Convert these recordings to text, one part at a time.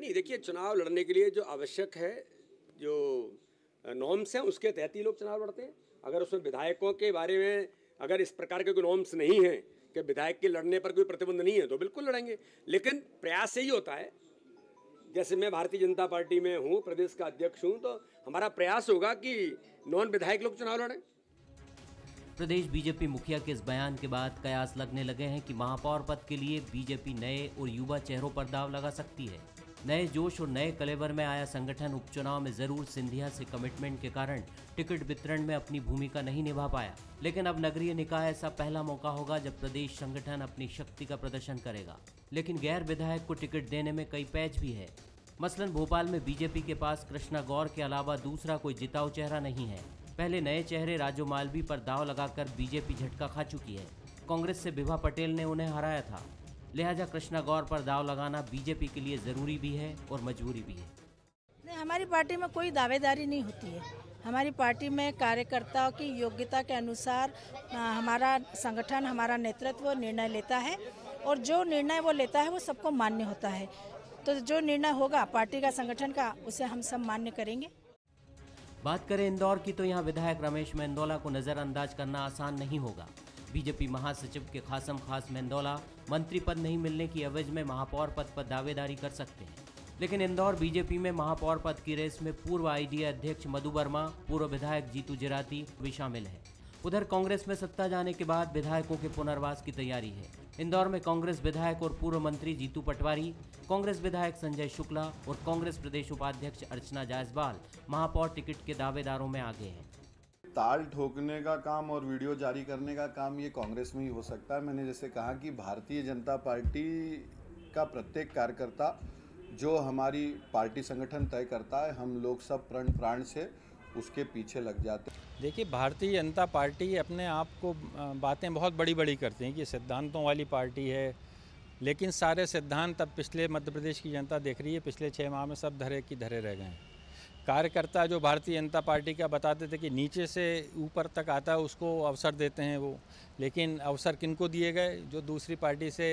नहीं नहीं देखिए चुनाव लड़ने के लिए जो आवश्यक है जो नॉर्म्स हैं उसके तहत ही लोग चुनाव लड़ते हैं अगर उसमें विधायकों के बारे में अगर इस प्रकार के कोई नॉर्म्स नहीं हैं कि विधायक के लड़ने पर कोई प्रतिबंध नहीं है तो बिल्कुल लड़ेंगे लेकिन प्रयास यही होता है जैसे मैं भारतीय जनता पार्टी में हूँ प्रदेश का अध्यक्ष हूँ तो हमारा प्रयास होगा कि नॉन विधायक लोग चुनाव लड़ें प्रदेश बीजेपी मुखिया के इस बयान के बाद कयास लगने लगे हैं कि महापौर पद के लिए बीजेपी नए और युवा चेहरों पर दाव लगा सकती है नए जोश और नए कलेवर में आया संगठन उपचुनाव में जरूर सिंधिया से कमिटमेंट के कारण टिकट वितरण में अपनी भूमिका नहीं निभा पाया लेकिन अब नगरीय निकाय ऐसा पहला मौका होगा जब प्रदेश संगठन अपनी शक्ति का प्रदर्शन करेगा लेकिन गैर विधायक को टिकट देने में कई पैच भी है मसलन भोपाल में बीजेपी के पास कृष्णा गौर के अलावा दूसरा कोई जिताऊ चेहरा नहीं है पहले नए चेहरे राजू मालवी पर दाव लगाकर बीजेपी झटका खा चुकी है कांग्रेस से विभा पटेल ने उन्हें हराया था लिहाजा कृष्णा गौर पर दाव लगाना बीजेपी के लिए ज़रूरी भी है और मजबूरी भी है नहीं हमारी पार्टी में कोई दावेदारी नहीं होती है हमारी पार्टी में कार्यकर्ताओं की योग्यता के अनुसार हमारा संगठन हमारा नेतृत्व निर्णय लेता है और जो निर्णय वो लेता है वो सबको मान्य होता है तो जो निर्णय होगा पार्टी का संगठन का उसे हम सब मान्य करेंगे बात करें इंदौर की तो यहाँ विधायक रमेश मेंदोला को नज़रअंदाज करना आसान नहीं होगा बीजेपी महासचिव के खासम खास मेंदौला मंत्री पद नहीं मिलने की अवज में महापौर पद पर दावेदारी कर सकते हैं लेकिन इंदौर बीजेपी में महापौर पद की रेस में पूर्व आई अध्यक्ष मधु वर्मा पूर्व विधायक जीतू जिराती भी शामिल है उधर कांग्रेस में सत्ता जाने के बाद विधायकों के पुनर्वास की तैयारी है इंदौर में कांग्रेस विधायक और पूर्व मंत्री जीतू पटवारी कांग्रेस विधायक संजय शुक्ला और कांग्रेस प्रदेश उपाध्यक्ष अर्चना जायसवाल महापौर टिकट के दावेदारों में आगे हैं ताल ठोकने का काम और वीडियो जारी करने का काम ये कांग्रेस में ही हो सकता है मैंने जैसे कहा कि भारतीय जनता पार्टी का प्रत्येक कार्यकर्ता जो हमारी पार्टी संगठन तय करता है हम लोग सब प्रण प्राण से उसके पीछे लग जाते हैं देखिए भारतीय जनता पार्टी अपने आप को बातें बहुत बड़ी बड़ी करती हैं कि सिद्धांतों वाली पार्टी है लेकिन सारे सिद्धांत अब पिछले मध्य प्रदेश की जनता देख रही है पिछले छः माह में सब धरे की धरे रह गए हैं कार्यकर्ता जो भारतीय जनता पार्टी का बताते थे कि नीचे से ऊपर तक आता है उसको अवसर देते हैं वो लेकिन अवसर किनको दिए गए जो दूसरी पार्टी से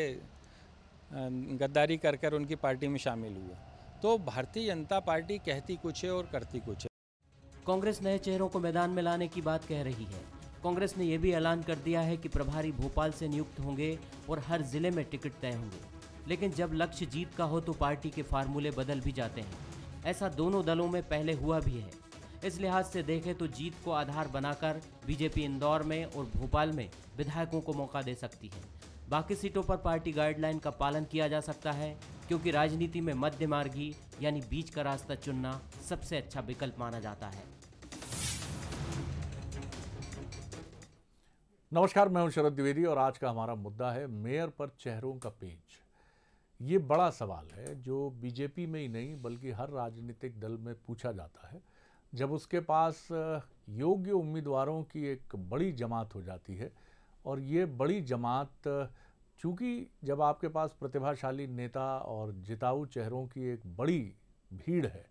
गद्दारी कर कर उनकी पार्टी में शामिल हुए तो भारतीय जनता पार्टी कहती कुछ है और करती कुछ है कांग्रेस नए चेहरों को मैदान में लाने की बात कह रही है कांग्रेस ने यह भी ऐलान कर दिया है कि प्रभारी भोपाल से नियुक्त होंगे और हर जिले में टिकट तय होंगे लेकिन जब लक्ष्य जीत का हो तो पार्टी के फार्मूले बदल भी जाते हैं ऐसा दोनों दलों में पहले हुआ भी है इस लिहाज से देखें तो जीत को आधार बनाकर बीजेपी इंदौर में और भोपाल में विधायकों को मौका दे सकती है बाकी सीटों पर पार्टी गाइडलाइन का पालन किया जा सकता है क्योंकि राजनीति में मध्य मार्गी यानी बीच का रास्ता चुनना सबसे अच्छा विकल्प माना जाता है नमस्कार मैं हूं शरद द्विवेदी और आज का हमारा मुद्दा है मेयर पर चेहरों का पेंट ये बड़ा सवाल है जो बीजेपी में ही नहीं बल्कि हर राजनीतिक दल में पूछा जाता है जब उसके पास योग्य उम्मीदवारों की एक बड़ी जमात हो जाती है और ये बड़ी जमात चूँकि जब आपके पास प्रतिभाशाली नेता और जिताऊ चेहरों की एक बड़ी भीड़ है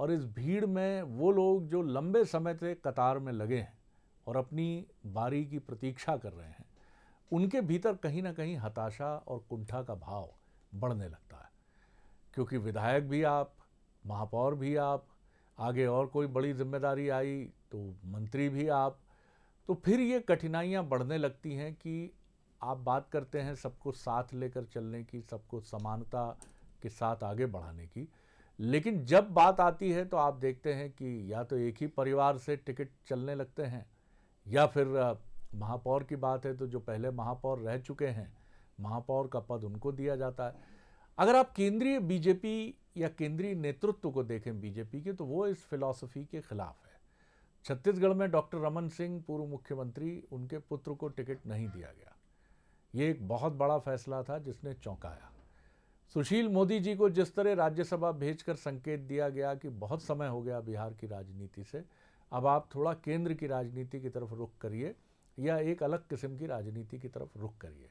और इस भीड़ में वो लोग जो लंबे समय से कतार में लगे हैं और अपनी बारी की प्रतीक्षा कर रहे हैं उनके भीतर कहीं ना कहीं हताशा और कुंठा का भाव बढ़ने लगता है क्योंकि विधायक भी आप महापौर भी आप आगे और कोई बड़ी जिम्मेदारी आई तो मंत्री भी आप तो फिर ये कठिनाइयाँ बढ़ने लगती हैं कि आप बात करते हैं सबको साथ लेकर चलने की सबको समानता के साथ आगे बढ़ाने की लेकिन जब बात आती है तो आप देखते हैं कि या तो एक ही परिवार से टिकट चलने लगते हैं या फिर महापौर की बात है तो जो पहले महापौर रह चुके हैं महापौर का पद उनको दिया जाता है अगर आप केंद्रीय बीजेपी या केंद्रीय नेतृत्व को देखें बीजेपी के तो वो इस फिलॉसफी के खिलाफ है छत्तीसगढ़ में डॉक्टर रमन सिंह पूर्व मुख्यमंत्री उनके पुत्र को टिकट नहीं दिया गया ये एक बहुत बड़ा फैसला था जिसने चौंकाया सुशील मोदी जी को जिस तरह राज्यसभा भेजकर संकेत दिया गया कि बहुत समय हो गया बिहार की राजनीति से अब आप थोड़ा केंद्र की राजनीति की तरफ रुख करिए या एक अलग किस्म की राजनीति की तरफ रुख करिए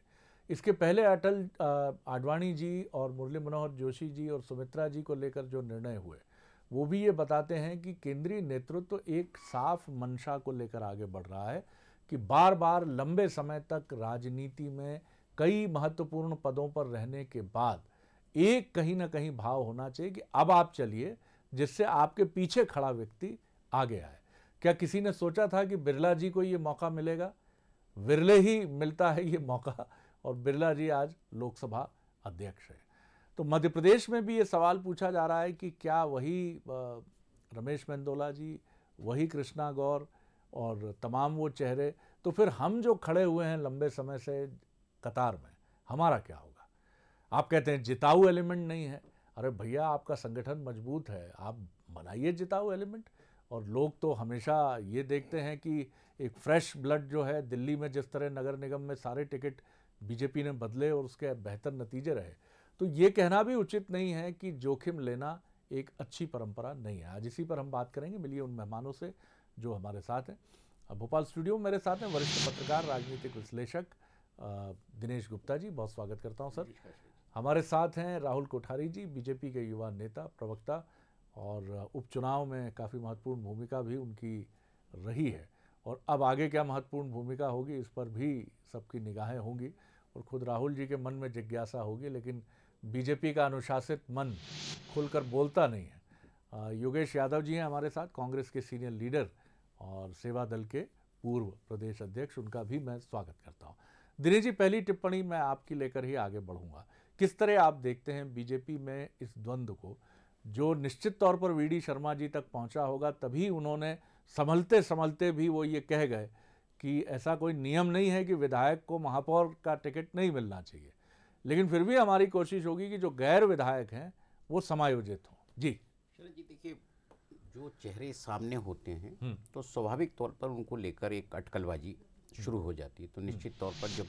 इसके पहले अटल आडवाणी जी और मुरली मनोहर जोशी जी और सुमित्रा जी को लेकर जो निर्णय हुए वो भी ये बताते हैं कि केंद्रीय नेतृत्व तो एक साफ मंशा को लेकर आगे बढ़ रहा है कि बार बार लंबे समय तक राजनीति में कई महत्वपूर्ण पदों पर रहने के बाद एक कहीं ना कहीं भाव होना चाहिए कि अब आप चलिए जिससे आपके पीछे खड़ा व्यक्ति आगे आए क्या किसी ने सोचा था कि बिरला जी को ये मौका मिलेगा विरले ही मिलता है ये मौका और बिरला जी आज लोकसभा अध्यक्ष है तो मध्य प्रदेश में भी ये सवाल पूछा जा रहा है कि क्या वही रमेश मेंदोला जी वही कृष्णा गौर और तमाम वो चेहरे तो फिर हम जो खड़े हुए हैं लंबे समय से कतार में हमारा क्या होगा आप कहते हैं जिताऊ एलिमेंट नहीं है अरे भैया आपका संगठन मजबूत है आप बनाइए जिताऊ एलिमेंट और लोग तो हमेशा ये देखते हैं कि एक फ्रेश ब्लड जो है दिल्ली में जिस तरह नगर निगम में सारे टिकट बीजेपी ने बदले और उसके बेहतर नतीजे रहे तो ये कहना भी उचित नहीं है कि जोखिम लेना एक अच्छी परंपरा नहीं है आज इसी पर हम बात करेंगे मिलिए उन मेहमानों से जो हमारे साथ हैं भोपाल स्टूडियो में मेरे साथ हैं वरिष्ठ पत्रकार राजनीतिक विश्लेषक दिनेश गुप्ता जी बहुत स्वागत करता हूं सर हमारे साथ हैं राहुल कोठारी जी बीजेपी के युवा नेता प्रवक्ता और उपचुनाव में काफ़ी महत्वपूर्ण भूमिका भी उनकी रही है और अब आगे क्या महत्वपूर्ण भूमिका होगी इस पर भी सबकी निगाहें होंगी और खुद राहुल जी के मन में जिज्ञासा होगी लेकिन बीजेपी का अनुशासित मन खुलकर बोलता नहीं है योगेश यादव जी हैं हमारे साथ कांग्रेस के सीनियर लीडर और सेवा दल के पूर्व प्रदेश अध्यक्ष उनका भी मैं स्वागत करता हूँ दिनेश जी पहली टिप्पणी मैं आपकी लेकर ही आगे बढ़ूंगा किस तरह आप देखते हैं बीजेपी में इस द्वंद्व को जो निश्चित तौर पर वी शर्मा जी तक पहुंचा होगा तभी उन्होंने संभलते संभलते भी वो ये कह गए कि ऐसा कोई नियम नहीं है कि विधायक को महापौर का टिकट नहीं मिलना चाहिए लेकिन फिर भी हमारी कोशिश होगी कि जो गैर विधायक हैं वो समायोजित हों जी जी देखिए जो चेहरे सामने होते हैं हम्म। तो स्वाभाविक तौर पर उनको लेकर एक अटकलबाजी हम्म। शुरू हो जाती है तो हम्म। निश्चित तौर पर जब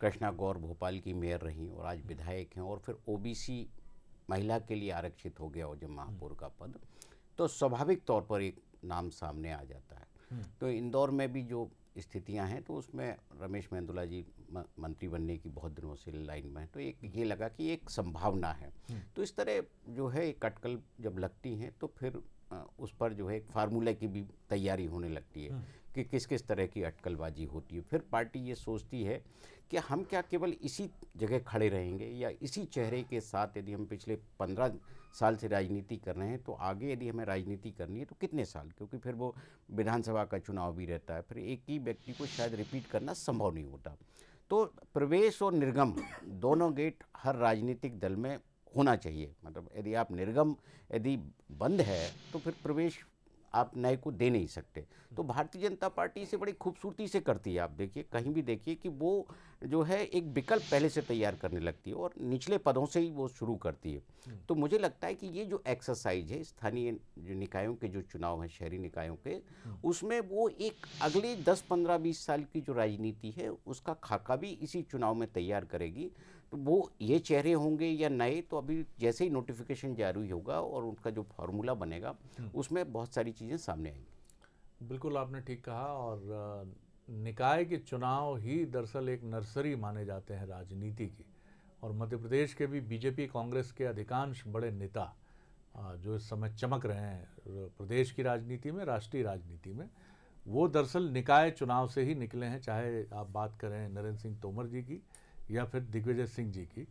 कृष्णा गौर भोपाल की मेयर रहीं और आज विधायक हैं और फिर ओबीसी महिला के लिए आरक्षित हो गया और जब महापौर का पद तो स्वाभाविक तौर पर एक नाम सामने आ जाता है तो इंदौर में भी जो स्थितियां हैं तो उसमें रमेश मेहंदुला जी मंत्री बनने की बहुत दिनों से लाइन में है तो एक ये लगा कि एक संभावना है हम्म। तो इस तरह जो है एक कटकल जब लगती हैं तो फिर उस पर जो है एक फार्मूले की भी तैयारी होने लगती है हम्म। कि किस किस तरह की अटकलबाजी होती है फिर पार्टी ये सोचती है कि हम क्या केवल इसी जगह खड़े रहेंगे या इसी चेहरे के साथ यदि हम पिछले पंद्रह साल से राजनीति कर रहे हैं तो आगे यदि हमें राजनीति करनी है तो कितने साल क्योंकि फिर वो विधानसभा का चुनाव भी रहता है फिर एक ही व्यक्ति को शायद रिपीट करना संभव नहीं होता तो प्रवेश और निर्गम दोनों गेट हर राजनीतिक दल में होना चाहिए मतलब यदि आप निर्गम यदि बंद है तो फिर प्रवेश आप नए को दे नहीं सकते तो भारतीय जनता पार्टी इसे बड़ी खूबसूरती से करती है आप देखिए कहीं भी देखिए कि वो जो है एक विकल्प पहले से तैयार करने लगती है और निचले पदों से ही वो शुरू करती है हम्म। तो मुझे लगता है कि ये जो एक्सरसाइज है स्थानीय जो निकायों के जो चुनाव हैं शहरी निकायों के हम्म। उसमें वो एक अगले 10-15 20 साल की जो राजनीति है उसका खाका भी इसी चुनाव में तैयार करेगी तो वो ये चेहरे होंगे या नए तो अभी जैसे ही नोटिफिकेशन जारी होगा और उनका जो फार्मूला बनेगा हम्म। उसमें बहुत सारी चीज़ें सामने आएंगी बिल्कुल आपने ठीक कहा और निकाय के चुनाव ही दरअसल एक नर्सरी माने जाते हैं राजनीति की और मध्य प्रदेश के भी बीजेपी कांग्रेस के अधिकांश बड़े नेता जो इस समय चमक रहे हैं प्रदेश की राजनीति में राष्ट्रीय राजनीति में वो दरअसल निकाय चुनाव से ही निकले हैं चाहे आप बात करें नरेंद्र सिंह तोमर जी की या फिर दिग्विजय सिंह जी की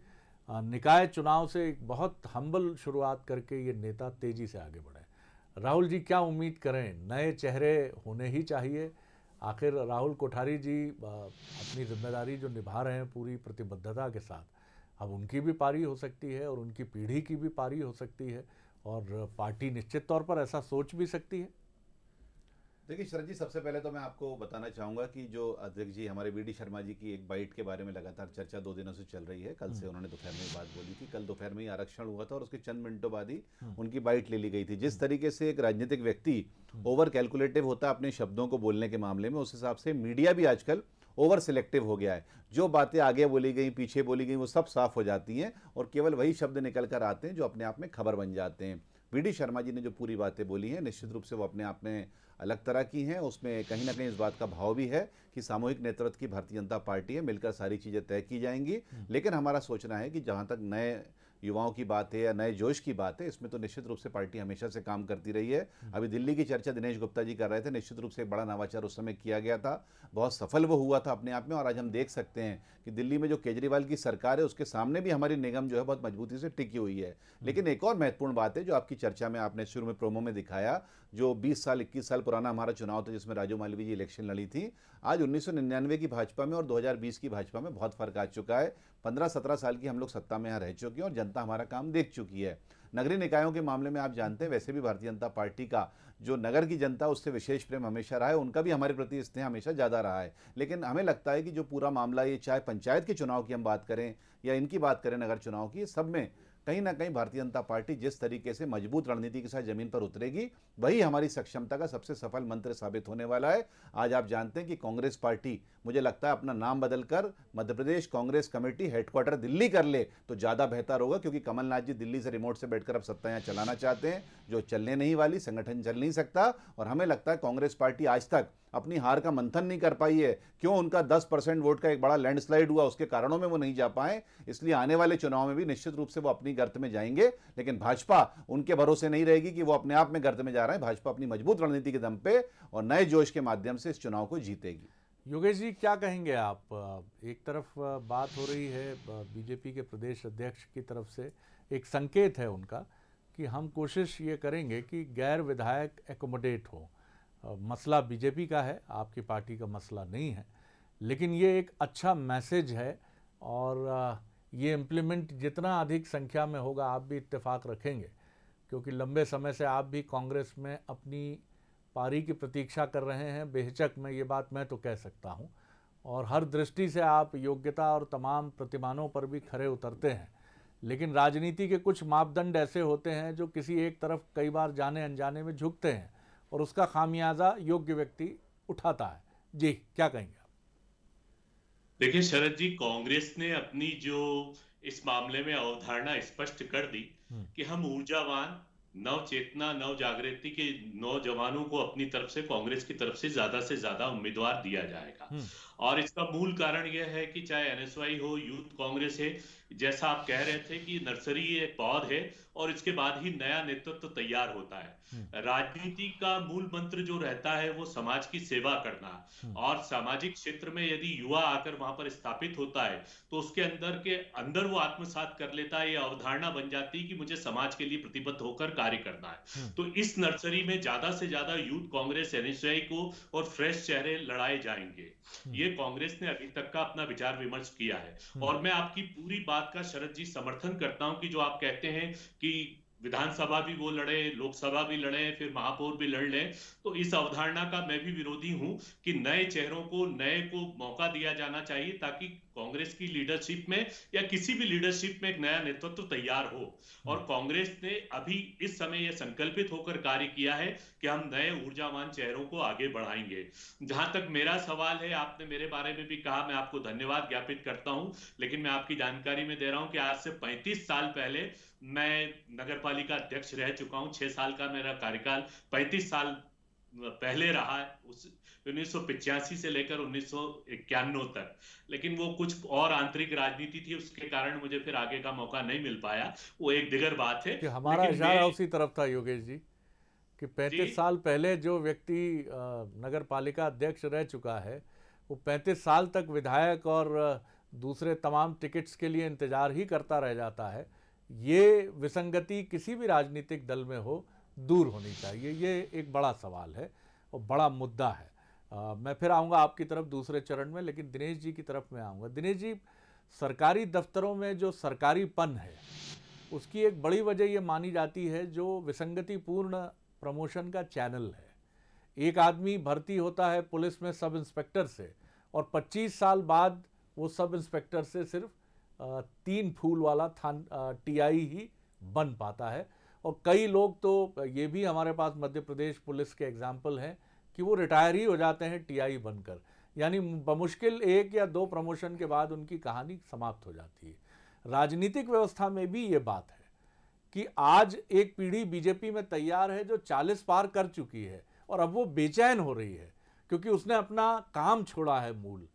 निकाय चुनाव से एक बहुत हम्बल शुरुआत करके ये नेता तेज़ी से आगे बढ़े राहुल जी क्या उम्मीद करें नए चेहरे होने ही चाहिए आखिर राहुल कोठारी जी अपनी जिम्मेदारी जो निभा रहे हैं पूरी प्रतिबद्धता के साथ अब उनकी भी पारी हो सकती है और उनकी पीढ़ी की भी पारी हो सकती है और पार्टी निश्चित तौर पर ऐसा सोच भी सकती है देखिए शरद जी सबसे पहले तो मैं आपको बताना चाहूँगा कि जो अध्यक्ष जी हमारे बी शर्मा जी की एक बाइट के बारे में लगातार चर्चा दो दिनों से चल रही है कल से हम्म। उन्होंने दोपहर में बात बोली थी कल दोपहर में ही आरक्षण हुआ था और उसके चंद मिनटों बाद ही हम्म। उनकी बाइट ले ली गई थी जिस हम्म। तरीके से एक राजनीतिक व्यक्ति ओवर कैलकुलेटिव होता अपने शब्दों को बोलने के मामले में उस हिसाब से मीडिया भी आजकल ओवर सिलेक्टिव हो गया है जो बातें आगे बोली गई पीछे बोली गई वो सब साफ हो जाती हैं और केवल वही शब्द निकल कर आते हैं जो अपने आप में खबर बन जाते हैं वी शर्मा जी ने जो पूरी बातें बोली हैं निश्चित रूप से वो अपने आप में अलग तरह की हैं उसमें कहीं ना कहीं इस बात का भाव भी है कि सामूहिक नेतृत्व की भारतीय जनता पार्टी है मिलकर सारी चीज़ें तय की जाएंगी हम्म। लेकिन हमारा सोचना है कि जहाँ तक नए युवाओं की बात है या नए जोश की बात है इसमें तो निश्चित रूप से पार्टी हमेशा से काम करती रही है हम्म। अभी दिल्ली की चर्चा दिनेश गुप्ता जी कर रहे थे निश्चित रूप से एक बड़ा नवाचार उस समय किया गया था बहुत सफल वो हुआ था अपने आप में और आज हम देख सकते हैं कि दिल्ली में जो केजरीवाल की सरकार है उसके सामने भी हमारी निगम जो है बहुत मजबूती से टिकी हुई है हम्म। लेकिन एक और महत्वपूर्ण बात है जो आपकी चर्चा में आपने शुरू में प्रोमो में दिखाया जो 20 साल 21 साल पुराना हमारा चुनाव था जिसमें राजू मालवी जी इलेक्शन लड़ी थी आज 1999 की भाजपा में और 2020 की भाजपा में बहुत फर्क आ चुका है 15-17 साल की हम लोग सत्ता में यहाँ रह चुके हैं और जनता हमारा काम देख चुकी है नगरीय निकायों के मामले में आप जानते हैं वैसे भी भारतीय जनता पार्टी का जो नगर की जनता उससे विशेष प्रेम हमेशा रहा है उनका भी हमारे प्रति स्नेह हमेशा ज़्यादा रहा है लेकिन हमें लगता है कि जो पूरा मामला ये चाहे पंचायत के चुनाव की हम बात करें या इनकी बात करें नगर चुनाव की सब में कहीं ना कहीं भारतीय जनता पार्टी जिस तरीके से मजबूत रणनीति के साथ जमीन पर उतरेगी वही हमारी सक्षमता का सबसे सफल मंत्र साबित होने वाला है आज आप जानते हैं कि कांग्रेस पार्टी मुझे लगता है अपना नाम बदलकर मध्य प्रदेश कांग्रेस कमेटी हेडक्वार्टर दिल्ली कर ले तो ज़्यादा बेहतर होगा क्योंकि कमलनाथ जी दिल्ली से रिमोट से बैठकर अब सत्ता यहाँ चलाना चाहते हैं जो चलने नहीं वाली संगठन चल नहीं सकता और हमें लगता है कांग्रेस पार्टी आज तक अपनी हार का मंथन नहीं कर पाई है क्यों उनका 10 परसेंट वोट का एक बड़ा लैंडस्लाइड हुआ उसके कारणों में वो नहीं जा पाए इसलिए आने वाले चुनाव में भी निश्चित रूप से वो अपनी गर्त में जाएंगे लेकिन भाजपा उनके भरोसे नहीं रहेगी कि वो अपने आप में गर्त में जा रहे हैं भाजपा अपनी मजबूत रणनीति के दम पे और नए जोश के माध्यम से इस चुनाव को जीतेगी योगेश जी क्या कहेंगे आप एक तरफ बात हो रही है बीजेपी के प्रदेश अध्यक्ष की तरफ से एक संकेत है उनका कि हम कोशिश ये करेंगे कि गैर विधायक एकोमोडेट हों मसला बीजेपी का है आपकी पार्टी का मसला नहीं है लेकिन ये एक अच्छा मैसेज है और ये इम्प्लीमेंट जितना अधिक संख्या में होगा आप भी इत्तेफाक रखेंगे क्योंकि लंबे समय से आप भी कांग्रेस में अपनी पारी की प्रतीक्षा कर रहे हैं बेहचक में ये बात मैं तो कह सकता हूँ और हर दृष्टि से आप योग्यता और तमाम प्रतिमानों पर भी खड़े उतरते हैं लेकिन राजनीति के कुछ मापदंड ऐसे होते हैं जो किसी एक तरफ कई बार जाने अनजाने में झुकते हैं और उसका खामियाजा योग्य व्यक्ति उठाता है जी क्या कहेंगे आप देखिए शरद जी कांग्रेस ने अपनी जो इस मामले में अवधारणा स्पष्ट कर दी हम्म। कि हम ऊर्जावान नव चेतना नव जागृति के नौजवानों को अपनी तरफ से कांग्रेस की तरफ से ज्यादा से ज्यादा उम्मीदवार दिया जाएगा हम्म। और इसका मूल कारण यह है कि चाहे एनएसवाई हो यूथ कांग्रेस है जैसा आप कह रहे थे कि नर्सरी एक पौध है और इसके बाद ही नया नेतृत्व तो तैयार होता है हम्म। राजनीति का मूल मंत्र जो रहता है वो समाज की सेवा करना हम्म। और सामाजिक क्षेत्र में यदि युवा आकर वहां पर स्थापित होता है तो उसके अंदर के अंदर वो आत्मसात कर लेता है ये अवधारणा बन जाती है कि मुझे समाज के लिए प्रतिबद्ध होकर कार्य करना है हम्म। तो इस नर्सरी में ज्यादा से ज्यादा यूथ कांग्रेस एनएसआई को और फ्रेश चेहरे लड़ाए जाएंगे ये कांग्रेस ने अभी तक का अपना विचार विमर्श किया है हम्म। और मैं आपकी पूरी बात का शरद जी समर्थन करता हूं कि जो आप कहते हैं कि विधानसभा भी वो लड़े लोकसभा भी लड़े फिर महापौर भी लड़ लें तो इस अवधारणा का मैं भी विरोधी हूं कि नए चेहरों को नए को मौका दिया जाना चाहिए ताकि कांग्रेस की लीडरशिप में या किसी भी लीडरशिप में एक नया नेतृत्व तो तैयार हो और हम्म। कांग्रेस ने अभी इस समय यह संकल्पित होकर कार्य किया है कि हम नए ऊर्जावान चेहरों को आगे बढ़ाएंगे जहां तक मेरा सवाल है आपने मेरे बारे में भी कहा मैं आपको धन्यवाद ज्ञापित करता हूं लेकिन मैं आपकी जानकारी में दे रहा हूं कि आज से पैंतीस साल पहले मैं नगर पालिका अध्यक्ष रह चुका हूँ छह साल का मेरा कार्यकाल पैंतीस साल पहले रहा है उस उन्नीस से लेकर उन्नीस तक लेकिन वो कुछ और आंतरिक राजनीति थी उसके कारण मुझे फिर आगे का मौका नहीं मिल पाया वो एक दिगर बात है कि हमारा इशारा उसी तरफ था योगेश जी कि पैंतीस साल पहले जो व्यक्ति नगर पालिका अध्यक्ष रह चुका है वो पैंतीस साल तक विधायक और दूसरे तमाम टिकट्स के लिए इंतजार ही करता रह जाता है ये विसंगति किसी भी राजनीतिक दल में हो दूर होनी चाहिए ये एक बड़ा सवाल है और बड़ा मुद्दा है आ, मैं फिर आऊँगा आपकी तरफ दूसरे चरण में लेकिन दिनेश जी की तरफ मैं आऊँगा दिनेश जी सरकारी दफ्तरों में जो सरकारीपन है उसकी एक बड़ी वजह ये मानी जाती है जो विसंगतिपूर्ण प्रमोशन का चैनल है एक आदमी भर्ती होता है पुलिस में सब इंस्पेक्टर से और 25 साल बाद वो सब इंस्पेक्टर से सिर्फ तीन फूल वाला थान टीआई ही बन पाता है और कई लोग तो ये भी हमारे पास मध्य प्रदेश पुलिस के एग्जाम्पल हैं कि वो रिटायर ही हो जाते हैं टीआई बनकर यानी बमुश्किल एक या दो प्रमोशन के बाद उनकी कहानी समाप्त हो जाती है राजनीतिक व्यवस्था में भी ये बात है कि आज एक पीढ़ी बीजेपी में तैयार है जो 40 पार कर चुकी है और अब वो बेचैन हो रही है क्योंकि उसने अपना काम छोड़ा है मूल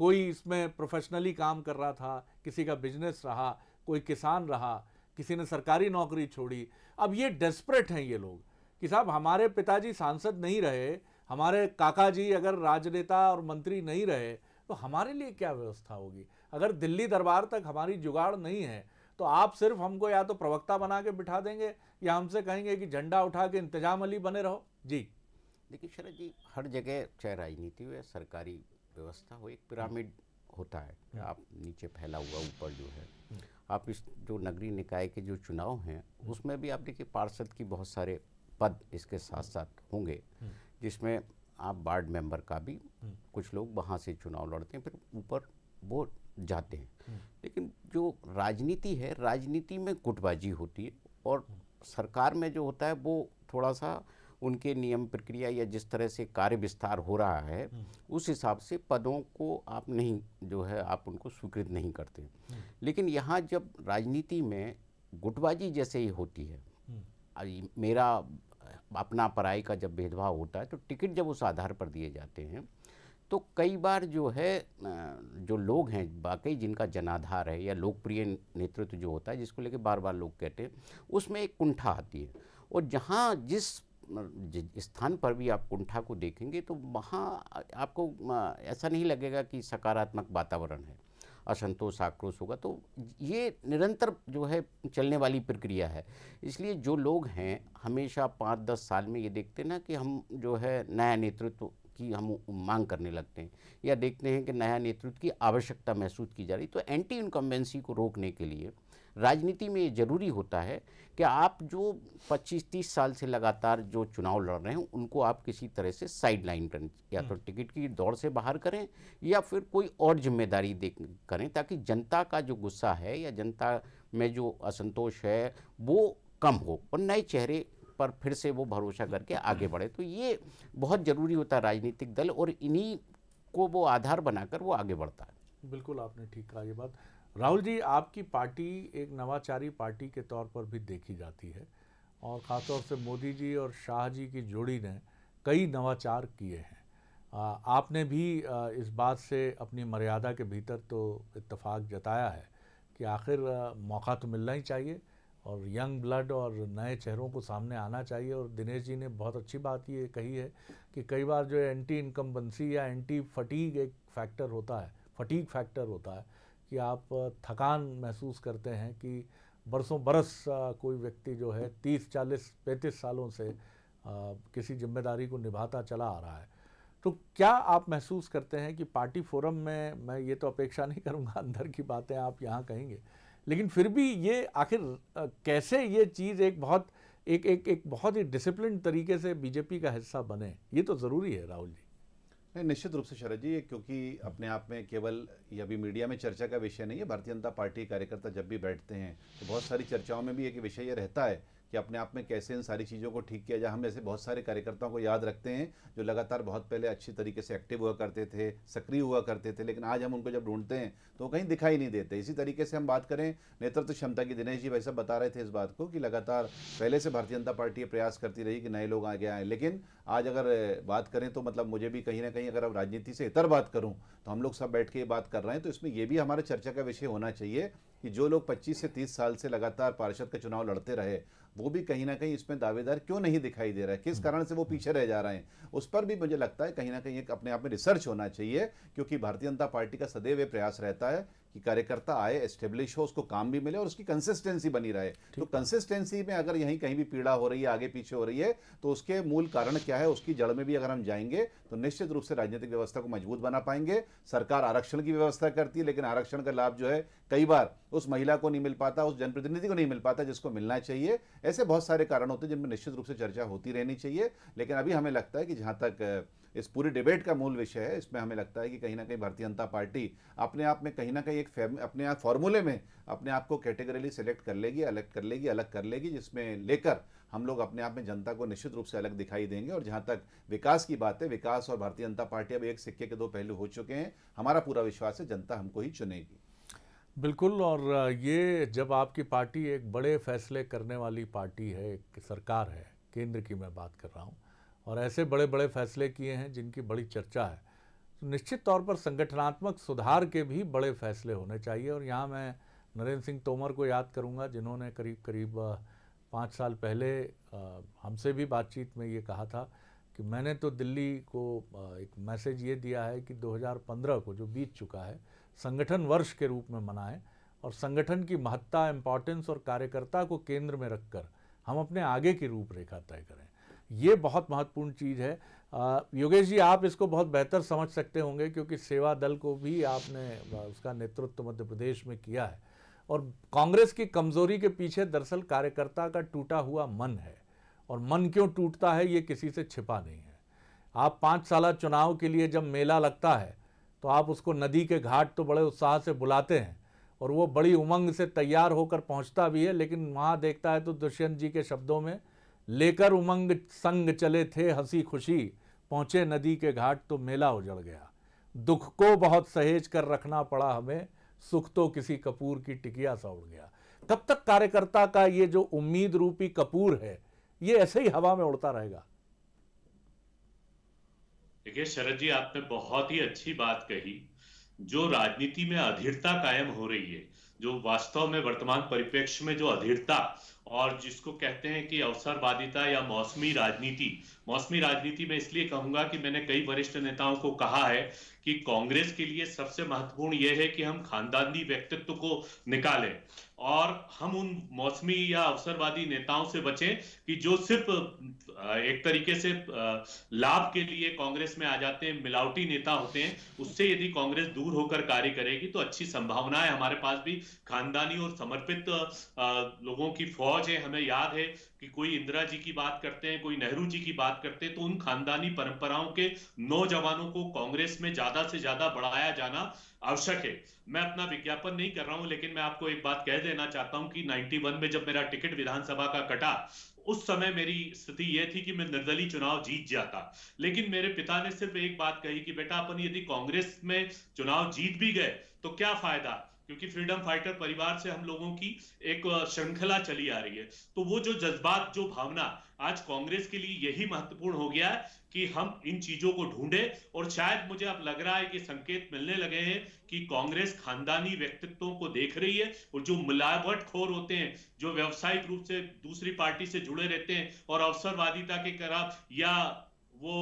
कोई इसमें प्रोफेशनली काम कर रहा था किसी का बिजनेस रहा कोई किसान रहा किसी ने सरकारी नौकरी छोड़ी अब ये डेस्परेट हैं ये लोग कि साहब हमारे पिताजी सांसद नहीं रहे हमारे काका जी अगर राजनेता और मंत्री नहीं रहे तो हमारे लिए क्या व्यवस्था होगी अगर दिल्ली दरबार तक हमारी जुगाड़ नहीं है तो आप सिर्फ हमको या तो प्रवक्ता बना के बिठा देंगे या हमसे कहेंगे कि झंडा उठा के इंतजाम अली बने रहो जी देखिए शरद जी हर जगह चाहे राजनीति हो या सरकारी व्यवस्था हो एक पिरामिड होता है हम्म। आप नीचे फैला हुआ ऊपर जो है हम्म। आप इस जो नगरीय निकाय के जो चुनाव हैं उसमें भी आप देखिए पार्षद की बहुत सारे पद इसके साथ साथ होंगे हम्म। जिसमें आप वार्ड मेंबर का भी कुछ लोग वहाँ से चुनाव लड़ते हैं फिर ऊपर वो जाते हैं लेकिन जो राजनीति है राजनीति में गुटबाजी होती है और सरकार में जो होता है वो थोड़ा सा उनके नियम प्रक्रिया या जिस तरह से कार्य विस्तार हो रहा है हम्म। उस हिसाब से पदों को आप नहीं जो है आप उनको स्वीकृत नहीं करते हम्म। लेकिन यहाँ जब राजनीति में गुटबाजी जैसे ही होती है हम्म। मेरा अपना पढ़ाई का जब भेदभाव होता है तो टिकट जब उस आधार पर दिए जाते हैं तो कई बार जो है जो लोग हैं वाकई जिनका जनाधार है या लोकप्रिय नेतृत्व जो होता है जिसको लेके बार बार लोग कहते हैं उसमें एक कुंठा आती है और जहाँ जिस स्थान पर भी आप कुंठा को देखेंगे तो वहाँ आपको ऐसा नहीं लगेगा कि सकारात्मक वातावरण है असंतोष आक्रोश होगा तो ये निरंतर जो है चलने वाली प्रक्रिया है इसलिए जो लोग हैं हमेशा पाँच दस साल में ये देखते ना कि हम जो है नया नेतृत्व की हम मांग करने लगते हैं या देखते हैं कि नया नेतृत्व की आवश्यकता महसूस की जा रही तो एंटी इनकम्बेंसी को रोकने के लिए राजनीति में ज़रूरी होता है कि आप जो 25-30 साल से लगातार जो चुनाव लड़ रहे हैं उनको आप किसी तरह से साइडलाइन करें या तो हम्म। टिकट की दौड़ से बाहर करें या फिर कोई और जिम्मेदारी दे करें ताकि जनता का जो गुस्सा है या जनता में जो असंतोष है वो कम हो और नए चेहरे पर फिर से वो भरोसा करके आगे बढ़े तो ये बहुत ज़रूरी होता है राजनीतिक दल और इन्हीं को वो आधार बनाकर वो आगे बढ़ता है बिल्कुल आपने ठीक कहा ये बात राहुल जी आपकी पार्टी एक नवाचारी पार्टी के तौर पर भी देखी जाती है और ख़ासतौर से मोदी जी और शाह जी की जोड़ी ने कई नवाचार किए हैं आपने भी इस बात से अपनी मर्यादा के भीतर तो इतफाक जताया है कि आखिर मौका तो मिलना ही चाहिए और यंग ब्लड और नए चेहरों को सामने आना चाहिए और दिनेश जी ने बहुत अच्छी बात ये कही है कि कई बार जो एंटी इनकम्बेंसी या एंटी फटीग एक फैक्टर होता है फटीक फैक्टर होता है कि आप थकान महसूस करते हैं कि बरसों बरस कोई व्यक्ति जो है तीस चालीस पैंतीस सालों से किसी जिम्मेदारी को निभाता चला आ रहा है तो क्या आप महसूस करते हैं कि पार्टी फोरम में मैं ये तो अपेक्षा नहीं करूँगा अंदर की बातें आप यहाँ कहेंगे लेकिन फिर भी ये आखिर कैसे ये चीज़ एक बहुत एक एक एक बहुत ही डिसिप्लिन तरीके से बीजेपी का हिस्सा बने ये तो ज़रूरी है राहुल जी नहीं निश्चित रूप से शरद जी क्योंकि अपने आप में केवल ये अभी मीडिया में चर्चा का विषय नहीं है भारतीय जनता पार्टी कार्यकर्ता जब भी बैठते हैं तो बहुत सारी चर्चाओं में भी एक विषय ये रहता है कि अपने आप में कैसे इन सारी चीज़ों को ठीक किया जाए हम ऐसे बहुत सारे कार्यकर्ताओं को याद रखते हैं जो लगातार बहुत पहले अच्छी तरीके से एक्टिव हुआ करते थे सक्रिय हुआ करते थे लेकिन आज हम उनको जब ढूंढते हैं तो कहीं दिखाई नहीं देते इसी तरीके से हम बात करें नेतृत्व क्षमता की दिनेश जी भाई साहब बता रहे थे इस बात को कि लगातार पहले से भारतीय जनता पार्टी प्रयास करती रही कि नए लोग आगे आए लेकिन आज अगर बात करें तो मतलब मुझे भी कहीं ना कहीं अगर अब राजनीति से इतर बात करूँ तो हम लोग सब बैठ के ये बात कर रहे हैं तो इसमें यह भी हमारे चर्चा का विषय होना चाहिए कि जो लोग 25 से 30 साल से लगातार पार्षद का चुनाव लड़ते रहे वो भी कहीं ना कहीं इसमें दावेदार क्यों नहीं दिखाई दे रहा है किस हम्म। कारण से वो पीछे रह जा रहे हैं उस पर भी मुझे लगता है कहीं ना कहीं एक अपने आप में रिसर्च होना चाहिए क्योंकि भारतीय जनता पार्टी का सदैव प्रयास रहता है कि कार्यकर्ता आए एस्टेब्लिश हो उसको काम भी मिले और उसकी कंसिस्टेंसी बनी रहे तो कंसिस्टेंसी में अगर यहीं कहीं भी पीड़ा हो रही है आगे पीछे हो रही है तो उसके मूल कारण क्या है उसकी जड़ में भी अगर हम जाएंगे तो निश्चित रूप से राजनीतिक व्यवस्था को मजबूत बना पाएंगे सरकार आरक्षण की व्यवस्था करती है लेकिन आरक्षण का लाभ जो है कई बार उस महिला को नहीं मिल पाता उस जनप्रतिनिधि को नहीं मिल पाता जिसको मिलना चाहिए ऐसे बहुत सारे कारण होते हैं जिनमें निश्चित रूप से चर्चा होती रहनी चाहिए लेकिन अभी हमें लगता है कि जहाँ तक इस पूरी डिबेट का मूल विषय है इसमें हमें लगता है कि कहीं ना कहीं भारतीय जनता पार्टी अपने आप में कहीं ना कहीं एक अपने आप फॉर्मूले में अपने आप को कैटेगरीली सेलेक्ट कर लेगी अलग कर लेगी अलग कर लेगी जिसमें लेकर हम लोग अपने आप में जनता को निश्चित रूप से अलग दिखाई देंगे और जहाँ तक विकास की बात है विकास और भारतीय जनता पार्टी अब एक सिक्के के दो पहलू हो चुके हैं हमारा पूरा विश्वास है जनता हमको ही चुनेगी बिल्कुल और ये जब आपकी पार्टी एक बड़े फैसले करने वाली पार्टी है एक सरकार है केंद्र की मैं बात कर रहा हूँ और ऐसे बड़े बड़े फैसले किए हैं जिनकी बड़ी चर्चा है तो निश्चित तौर पर संगठनात्मक सुधार के भी बड़े फैसले होने चाहिए और यहाँ मैं नरेंद्र सिंह तोमर को याद करूँगा जिन्होंने करीब करीब पाँच साल पहले हमसे भी बातचीत में ये कहा था कि मैंने तो दिल्ली को एक मैसेज ये दिया है कि 2015 को जो बीत चुका है संगठन वर्ष के रूप में मनाएं और संगठन की महत्ता इम्पॉर्टेंस और कार्यकर्ता को केंद्र में रखकर हम अपने आगे की रूपरेखा तय करें ये बहुत महत्वपूर्ण चीज़ है योगेश जी आप इसको बहुत बेहतर समझ सकते होंगे क्योंकि सेवा दल को भी आपने उसका नेतृत्व मध्य प्रदेश में किया है और कांग्रेस की कमजोरी के पीछे दरअसल कार्यकर्ता का टूटा हुआ मन है और मन क्यों टूटता है ये किसी से छिपा नहीं है आप पाँच साल चुनाव के लिए जब मेला लगता है तो आप उसको नदी के घाट तो बड़े उत्साह से बुलाते हैं और वो बड़ी उमंग से तैयार होकर पहुंचता भी है लेकिन वहाँ देखता है तो दुष्यंत जी के शब्दों में लेकर उमंग संग चले थे हंसी खुशी पहुंचे नदी के घाट तो मेला उजड़ गया दुख को बहुत सहेज कर रखना पड़ा हमें सुख तो किसी कपूर की टिकिया सा उड़ गया कब तक कार्यकर्ता का ये जो उम्मीद रूपी कपूर है ये ऐसे ही हवा में उड़ता रहेगा देखिए शरद जी आपने बहुत ही अच्छी बात कही जो राजनीति में अधीरता कायम हो रही है जो वास्तव में वर्तमान परिप्रेक्ष्य में जो अधीरता और जिसको कहते हैं कि अवसरवादिता या मौसमी राजनीति मौसमी राजनीति में इसलिए कहूंगा कि मैंने कई वरिष्ठ नेताओं को कहा है कि कांग्रेस के लिए सबसे महत्वपूर्ण यह है कि हम खानदानी व्यक्तित्व को निकालें और हम उन मौसमी या अवसरवादी नेताओं से बचें कि जो सिर्फ एक तरीके से लाभ के लिए कांग्रेस में आ जाते हैं मिलावटी नेता होते हैं उससे यदि कांग्रेस दूर होकर कार्य करेगी तो अच्छी संभावना है हमारे पास भी खानदानी और समर्पित लोगों की फौज है हमें याद है कि कोई इंदिरा जी की बात करते हैं कोई नेहरू जी की बात करते हैं तो उन खानदानी परंपराओं के नौजवानों को कांग्रेस में ज्यादा से ज्यादा बढ़ाया जाना आवश्यक है मैं अपना विज्ञापन नहीं कर रहा हूं लेकिन मैं आपको एक बात कह देना चाहता हूं कि 91 में जब मेरा टिकट विधानसभा का कटा उस समय मेरी स्थिति यह थी कि मैं निर्दलीय चुनाव जीत जाता लेकिन मेरे पिता ने सिर्फ एक बात कही कि बेटा अपन यदि कांग्रेस में चुनाव जीत भी गए तो क्या फायदा क्योंकि फ्रीडम फाइटर परिवार से हम लोगों की एक श्रृंखला चली आ रही है तो वो जो जज्बात जो भावना आज कांग्रेस के लिए यही महत्वपूर्ण हो गया कि हम इन चीजों को ढूंढे और शायद मुझे अब लग रहा है कि संकेत मिलने लगे हैं कि कांग्रेस खानदानी व्यक्तित्वों को देख रही है और जो मिलावट खोर होते हैं जो व्यवसायिक रूप से दूसरी पार्टी से जुड़े रहते हैं और अवसरवादिता के खिलाफ या वो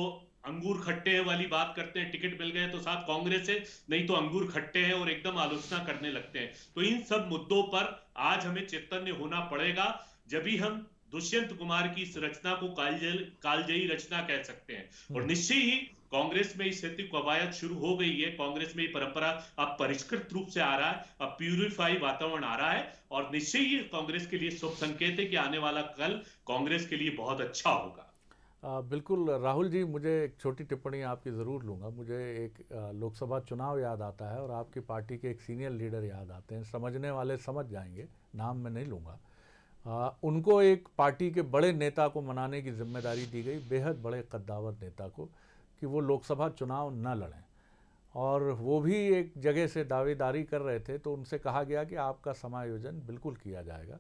अंगूर खट्टे हैं वाली बात करते हैं टिकट मिल गए तो साथ कांग्रेस है नहीं तो अंगूर खट्टे हैं और एकदम आलोचना करने लगते हैं तो इन सब मुद्दों पर आज हमें चैतन्य होना पड़ेगा जब भी हम दुष्यंत कुमार की इस रचना को कालजल कालजयी रचना कह सकते हैं हम्म। और निश्चय ही कांग्रेस में इस हेतु कवायद शुरू हो गई है कांग्रेस में ये परंपरा अब परिष्कृत रूप से आ रहा है अब प्यूरिफाई वातावरण आ रहा है और निश्चय ही कांग्रेस के लिए शुभ संकेत है कि आने वाला कल कांग्रेस के लिए बहुत अच्छा होगा आ, बिल्कुल राहुल जी मुझे एक छोटी टिप्पणी आपकी ज़रूर लूँगा मुझे एक लोकसभा चुनाव याद आता है और आपकी पार्टी के एक सीनियर लीडर याद आते हैं समझने वाले समझ जाएंगे नाम मैं नहीं लूँगा आ, उनको एक पार्टी के बड़े नेता को मनाने की जिम्मेदारी दी गई बेहद बड़े कद्दावर नेता को कि वो लोकसभा चुनाव न लड़ें और वो भी एक जगह से दावेदारी कर रहे थे तो उनसे कहा गया कि आपका समायोजन बिल्कुल किया जाएगा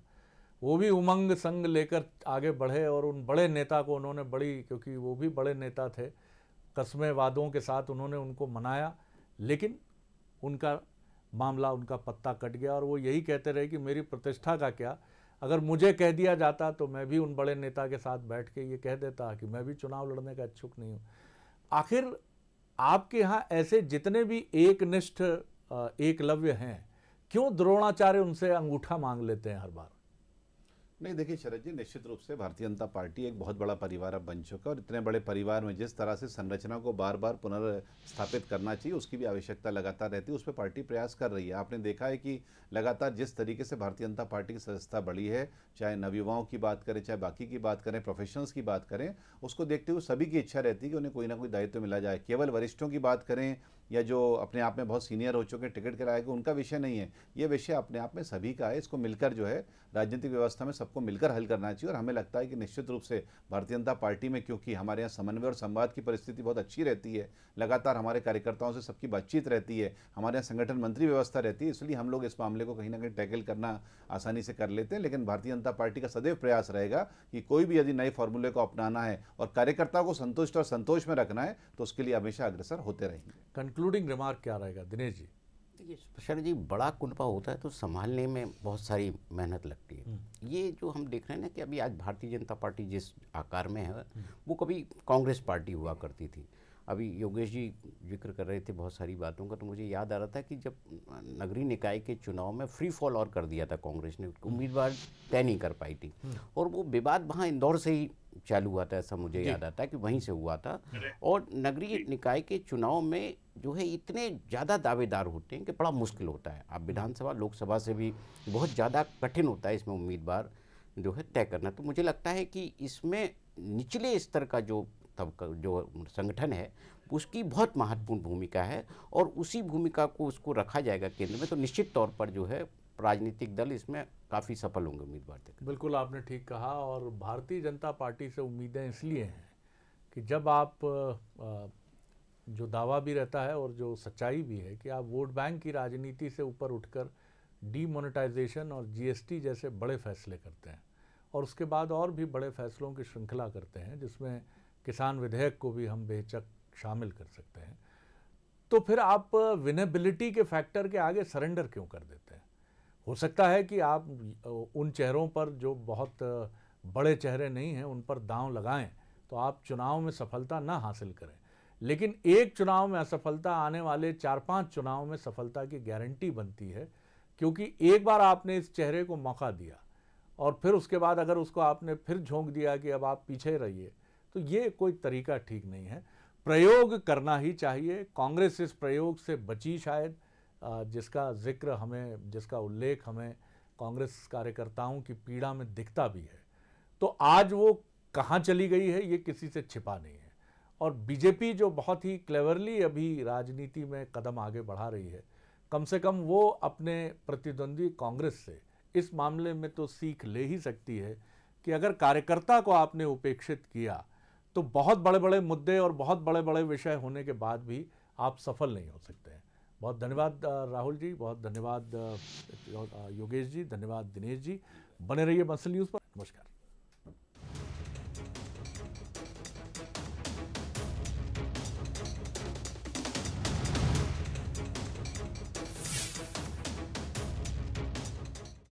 वो भी उमंग संग लेकर आगे बढ़े और उन बड़े नेता को उन्होंने बड़ी क्योंकि वो भी बड़े नेता थे कस्में वादों के साथ उन्होंने उनको मनाया लेकिन उनका मामला उनका पत्ता कट गया और वो यही कहते रहे कि मेरी प्रतिष्ठा का क्या अगर मुझे कह दिया जाता तो मैं भी उन बड़े नेता के साथ बैठ के ये कह देता कि मैं भी चुनाव लड़ने का इच्छुक नहीं हूँ आखिर आपके यहाँ ऐसे जितने भी एक निष्ठ एकलव्य हैं क्यों द्रोणाचार्य उनसे अंगूठा मांग लेते हैं हर बार नहीं देखिए शरद जी निश्चित रूप से भारतीय जनता पार्टी एक बहुत बड़ा परिवार अब बन चुका है और इतने बड़े परिवार में जिस तरह से संरचना को बार बार पुनर्स्थापित करना चाहिए उसकी भी आवश्यकता लगातार रहती है उस पर पार्टी प्रयास कर रही है आपने देखा है कि लगातार जिस तरीके से भारतीय जनता पार्टी की सदस्यता बढ़ी है चाहे नवयुवाओं की बात करें चाहे बाकी की बात करें प्रोफेशनल्स की बात करें उसको देखते हुए सभी की इच्छा रहती है कि उन्हें कोई ना कोई दायित्व मिला जाए केवल वरिष्ठों की बात करें या जो अपने आप में बहुत सीनियर हो चुके हैं टिकट किराए के उनका विषय नहीं है ये विषय अपने आप में सभी का है इसको मिलकर जो है राजनीतिक व्यवस्था में सबको मिलकर हल करना चाहिए और हमें लगता है कि निश्चित रूप से भारतीय जनता पार्टी में क्योंकि हमारे यहाँ समन्वय और संवाद की परिस्थिति बहुत अच्छी रहती है लगातार हमारे कार्यकर्ताओं से सबकी बातचीत रहती है हमारे यहाँ संगठन मंत्री व्यवस्था रहती है इसलिए हम लोग इस मामले को कहीं ना कहीं टैकल करना आसानी से कर लेते हैं लेकिन भारतीय जनता पार्टी का सदैव प्रयास रहेगा कि कोई भी यदि नए फॉर्मूले को अपनाना है और कार्यकर्ताओं को संतुष्ट और संतोष में रखना है तो उसके लिए हमेशा अग्रसर होते रहेंगे कंक्लूडिंग रिमार्क क्या रहेगा दिनेश जी देखिए शरण जी बड़ा कुनपा होता है तो संभालने में बहुत सारी मेहनत लगती है हम्म। ये जो हम देख रहे हैं ना कि अभी आज भारतीय जनता पार्टी जिस आकार में है हम्म। वो कभी कांग्रेस पार्टी हुआ करती थी अभी योगेश जी जिक्र कर रहे थे बहुत सारी बातों का तो मुझे याद आ रहा था कि जब नगरीय निकाय के चुनाव में फ्री फॉल और कर दिया था कांग्रेस ने उम्मीदवार तय नहीं कर पाई थी हम्म। और वो विवाद वहाँ इंदौर से ही चालू हुआ था ऐसा मुझे याद आता है कि वहीं से हुआ था और नगरीय निकाय के चुनाव में जो है इतने ज़्यादा दावेदार होते हैं कि बड़ा मुश्किल होता है आप विधानसभा लोकसभा से भी बहुत ज़्यादा कठिन होता है इसमें उम्मीदवार जो है तय करना तो मुझे लगता है कि इसमें निचले स्तर का जो तब जो संगठन है उसकी बहुत महत्वपूर्ण भूमिका है और उसी भूमिका को उसको रखा जाएगा केंद्र में तो निश्चित तौर पर जो है राजनीतिक दल इसमें काफ़ी सफल होंगे उम्मीदवार तक बिल्कुल आपने ठीक कहा और भारतीय जनता पार्टी से उम्मीदें इसलिए हैं कि जब आप जो दावा भी रहता है और जो सच्चाई भी है कि आप वोट बैंक की राजनीति से ऊपर उठकर डीमोनेटाइजेशन और जीएसटी जैसे बड़े फैसले करते हैं और उसके बाद और भी बड़े फैसलों की श्रृंखला करते हैं जिसमें किसान विधेयक को भी हम बेचक शामिल कर सकते हैं तो फिर आप विनेबिलिटी के फैक्टर के आगे सरेंडर क्यों कर देते हैं हो सकता है कि आप उन चेहरों पर जो बहुत बड़े चेहरे नहीं हैं उन पर दांव लगाएं तो आप चुनाव में सफलता ना हासिल करें लेकिन एक चुनाव में असफलता आने वाले चार पांच चुनाव में सफलता की गारंटी बनती है क्योंकि एक बार आपने इस चेहरे को मौका दिया और फिर उसके बाद अगर उसको आपने फिर झोंक दिया कि अब आप पीछे रहिए तो ये कोई तरीका ठीक नहीं है प्रयोग करना ही चाहिए कांग्रेस इस प्रयोग से बची शायद जिसका जिक्र हमें जिसका उल्लेख हमें कांग्रेस कार्यकर्ताओं की पीड़ा में दिखता भी है तो आज वो कहाँ चली गई है ये किसी से छिपा नहीं है और बीजेपी जो बहुत ही क्लेवरली अभी राजनीति में कदम आगे बढ़ा रही है कम से कम वो अपने प्रतिद्वंद्वी कांग्रेस से इस मामले में तो सीख ले ही सकती है कि अगर कार्यकर्ता को आपने उपेक्षित किया तो बहुत बड़े बड़े मुद्दे और बहुत बड़े बड़े विषय होने के बाद भी आप सफल नहीं हो सकते हैं बहुत धन्यवाद राहुल जी बहुत धन्यवाद योगेश जी धन्यवाद दिनेश जी बने रहिए मसल न्यूज़ पर नमस्कार